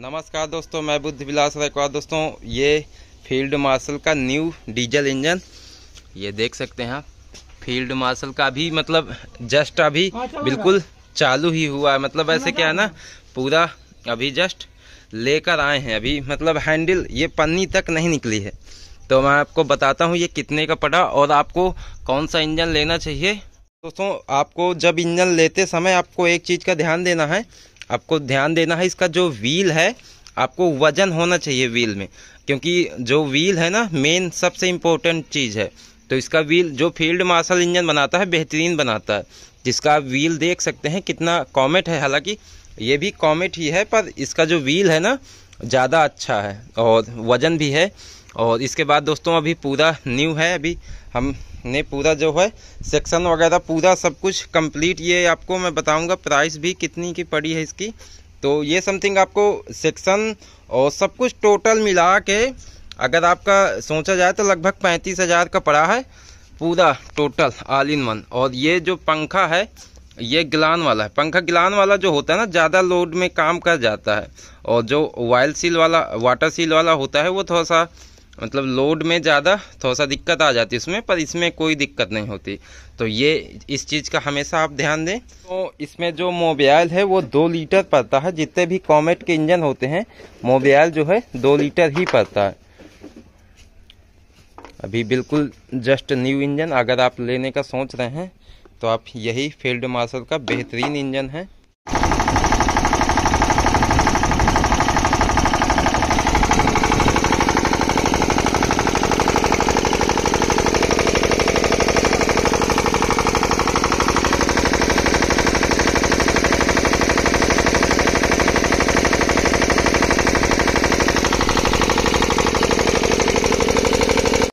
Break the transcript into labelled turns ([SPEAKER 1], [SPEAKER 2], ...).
[SPEAKER 1] नमस्कार दोस्तों मैं बुद्ध विलास रायकवार दोस्तों ये फील्ड मार्शल का न्यू डीजल इंजन ये देख सकते हैं आप फील्ड मार्शल का अभी मतलब जस्ट अभी अच्छा, अच्छा। बिल्कुल चालू ही हुआ है मतलब अच्छा, ऐसे क्या है ना पूरा अभी जस्ट लेकर आए हैं अभी मतलब हैंडल ये पन्नी तक नहीं निकली है तो मैं आपको बताता हूँ ये कितने का पड़ा और आपको कौन सा इंजन लेना चाहिए दोस्तों आपको जब इंजन लेते समय आपको एक चीज़ का ध्यान देना है आपको ध्यान देना है इसका जो व्हील है आपको वजन होना चाहिए व्हील में क्योंकि जो व्हील है ना मेन सबसे इम्पोर्टेंट चीज़ है तो इसका व्हील जो फील्ड मार्शल इंजन बनाता है बेहतरीन बनाता है जिसका आप व्हील देख सकते हैं कितना कॉमेट है हालांकि ये भी कॉमेट ही है पर इसका जो व्हील है ना ज़्यादा अच्छा है और वज़न भी है और इसके बाद दोस्तों अभी पूरा न्यू है अभी हमने पूरा जो है सेक्शन वगैरह पूरा सब कुछ कंप्लीट ये आपको मैं बताऊंगा प्राइस भी कितनी की पड़ी है इसकी तो ये समथिंग आपको सेक्शन और सब कुछ टोटल मिला के अगर आपका सोचा जाए तो लगभग पैंतीस हज़ार का पड़ा है पूरा टोटल ऑल इन वन और ये जो पंखा है ये गिलान वाला है पंखा गिलान वाला जो होता है ना ज़्यादा लोड में काम कर जाता है और जो वाइल सील वाला वाटर सील वाला होता है वो थोड़ा सा मतलब लोड में ज़्यादा थोड़ा सा दिक्कत आ जाती है उसमें पर इसमें कोई दिक्कत नहीं होती तो ये इस चीज़ का हमेशा आप ध्यान दें तो इसमें जो मोबाइल है वो दो लीटर पड़ता है जितने भी कॉमेट के इंजन होते हैं मोबाइल जो है दो लीटर ही पड़ता है अभी बिल्कुल जस्ट न्यू इंजन अगर आप लेने का सोच रहे हैं तो आप यही फील्ड मार्शल का बेहतरीन इंजन है